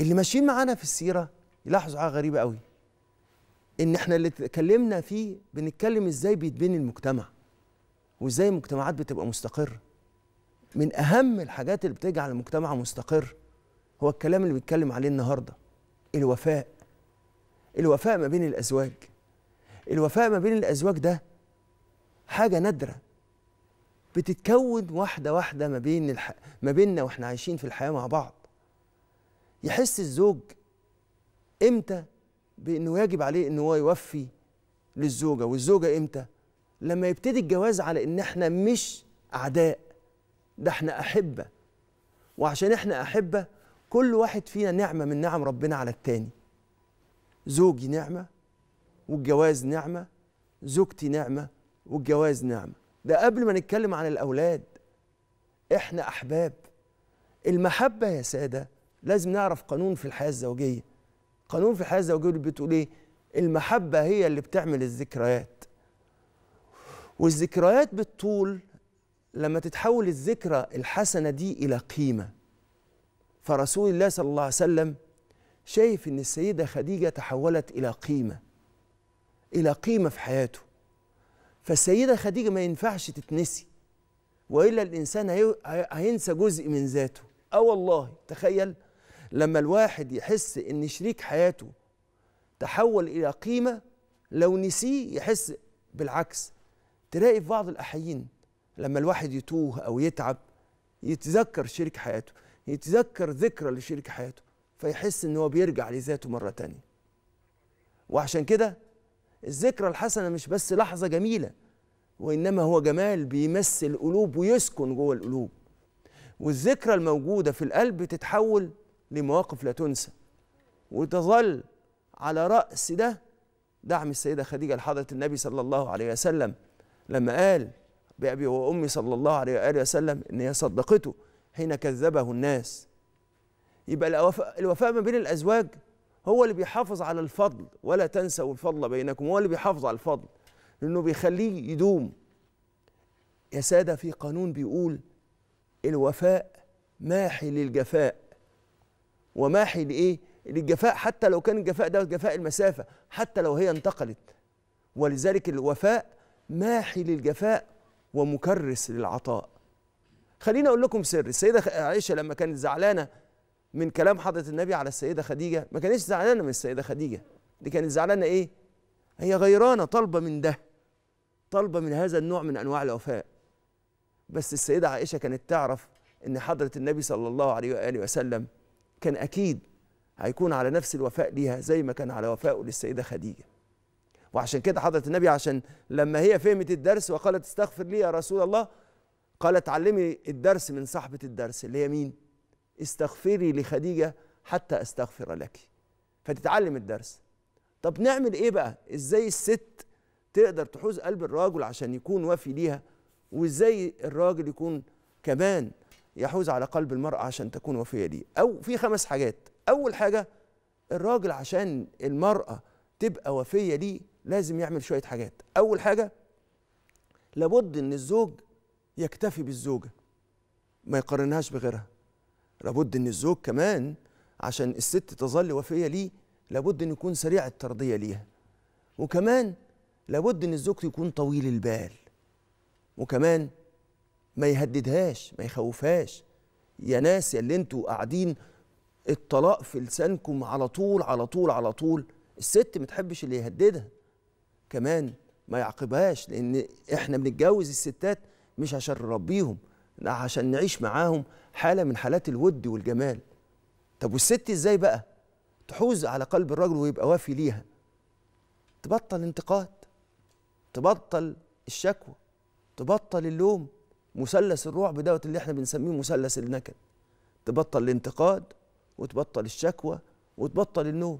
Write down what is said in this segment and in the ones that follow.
اللي ماشيين معانا في السيره يلاحظوا حاجه غريبه قوي ان احنا اللي اتكلمنا فيه بنتكلم ازاي بيتبني المجتمع وازاي المجتمعات بتبقى مستقره من اهم الحاجات اللي بتجعل المجتمع مستقر هو الكلام اللي بيتكلم عليه النهارده الوفاء الوفاء ما بين الازواج الوفاء ما بين الازواج ده حاجه نادره بتتكون واحده واحده ما بين الح... ما بيننا واحنا عايشين في الحياه مع بعض يحس الزوج امتى بانه يجب عليه ان هو يوفي للزوجه والزوجه امتى لما يبتدي الجواز على ان احنا مش اعداء ده احنا احبه وعشان احنا احبه كل واحد فينا نعمه من نعم ربنا على التاني زوجي نعمه والجواز نعمه زوجتي نعمه والجواز نعمه ده قبل ما نتكلم عن الاولاد احنا احباب المحبه يا ساده لازم نعرف قانون في الحياه الزوجيه قانون في الحياه الزوجيه بتقول ايه المحبه هي اللي بتعمل الذكريات والذكريات بالطول لما تتحول الذكرى الحسنه دي الى قيمه فرسول الله صلى الله عليه وسلم شايف ان السيده خديجه تحولت الى قيمه الى قيمه في حياته فالسيده خديجه ما ينفعش تتنسي والا الانسان هينسى جزء من ذاته اه والله تخيل لما الواحد يحس ان شريك حياته تحول الى قيمه لو نسيه يحس بالعكس تلاقي في بعض الاحيين لما الواحد يتوه او يتعب يتذكر شريك حياته يتذكر ذكرى لشريك حياته فيحس ان هو بيرجع لذاته مره تانية وعشان كده الذكرى الحسنه مش بس لحظه جميله وانما هو جمال بيمثل القلوب ويسكن جوه القلوب والذكرى الموجوده في القلب تتحول لمواقف لا تنسى وتظل على رأس ده دعم السيدة خديجة لحضرة النبي صلى الله عليه وسلم لما قال بأبي وأمي صلى الله عليه وآله وسلم إن هي صدقته حين كذبه الناس يبقى الوفاء, ما بين الأزواج هو اللي بيحافظ على الفضل ولا تنسوا الفضل بينكم هو اللي بيحافظ على الفضل لأنه بيخليه يدوم يا سادة في قانون بيقول الوفاء ماحي للجفاء وماحي لايه للجفاء حتى لو كان الجفاء ده جفاء المسافه حتى لو هي انتقلت ولذلك الوفاء ماحي للجفاء ومكرس للعطاء خليني اقول لكم سر السيده عائشه لما كانت زعلانه من كلام حضره النبي على السيده خديجه ما كانتش زعلانه من السيده خديجه دي كانت زعلانه ايه هي غيرانه طالبه من ده طالبه من هذا النوع من انواع الوفاء بس السيده عائشه كانت تعرف ان حضره النبي صلى الله عليه واله وسلم كان أكيد هيكون على نفس الوفاء ليها زي ما كان على وفائه للسيدة خديجة وعشان كده حضرة النبي عشان لما هي فهمت الدرس وقالت استغفر لي يا رسول الله قالت علمي الدرس من صاحبة الدرس اللي هي مين استغفري لخديجة حتى استغفر لك فتتعلم الدرس طب نعمل ايه بقى ازاي الست تقدر تحوز قلب الراجل عشان يكون وفي ليها وازاي الراجل يكون كمان يحوز على قلب المرأة عشان تكون وفية ليه أو في خمس حاجات أول حاجة الراجل عشان المرأة تبقى وفية ليه لازم يعمل شوية حاجات أول حاجة لابد إن الزوج يكتفي بالزوجة ما يقارنهاش بغيرها لابد إن الزوج كمان عشان الست تظل وفية ليه لابد إنه يكون سريع الترضية ليها وكمان لابد إن الزوج يكون طويل البال وكمان ما يهددهاش ما يخوفهاش يا ناس يا اللي انتوا قاعدين الطلاق في لسانكم على طول على طول على طول الست ما تحبش اللي يهددها كمان ما يعاقبهاش لان احنا بنتجوز الستات مش عشان نربيهم لا عشان نعيش معاهم حاله من حالات الود والجمال طب والست ازاي بقى تحوز على قلب الرجل ويبقى وافي ليها تبطل انتقاد تبطل الشكوى تبطل اللوم مثلث الرعب دوت اللي احنا بنسميه مثلث النكد تبطل الانتقاد وتبطل الشكوى وتبطل النوم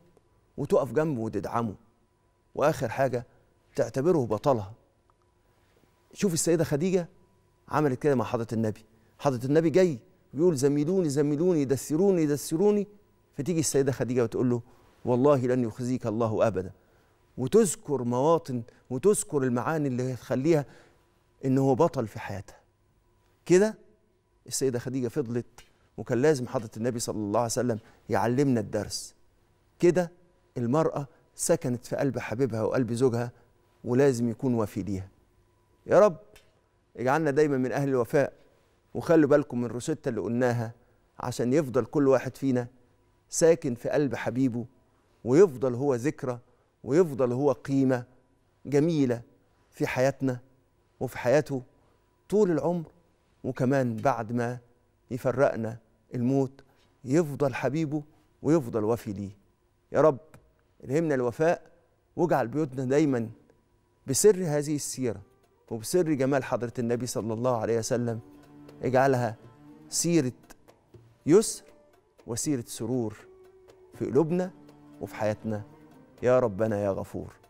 وتقف جنبه وتدعمه واخر حاجه تعتبره بطلها شوف السيده خديجه عملت كده مع حضره النبي حضره النبي جاي بيقول زملوني زملوني يدثروني يدثروني فتيجي السيده خديجه وتقول له والله لن يخزيك الله ابدا وتذكر مواطن وتذكر المعاني اللي هتخليها ان هو بطل في حياتها كده السيده خديجه فضلت وكان لازم حضره النبي صلى الله عليه وسلم يعلمنا الدرس كده المراه سكنت في قلب حبيبها وقلب زوجها ولازم يكون وفي ليها يا رب اجعلنا دايما من اهل الوفاء وخلوا بالكم من روسيتا اللي قلناها عشان يفضل كل واحد فينا ساكن في قلب حبيبه ويفضل هو ذكرى ويفضل هو قيمه جميله في حياتنا وفي حياته طول العمر وكمان بعد ما يفرقنا الموت يفضل حبيبه ويفضل وفي ليه يا رب الهمنا الوفاء واجعل بيوتنا دايما بسر هذه السيره وبسر جمال حضره النبي صلى الله عليه وسلم اجعلها سيره يسر وسيره سرور في قلوبنا وفي حياتنا يا ربنا يا غفور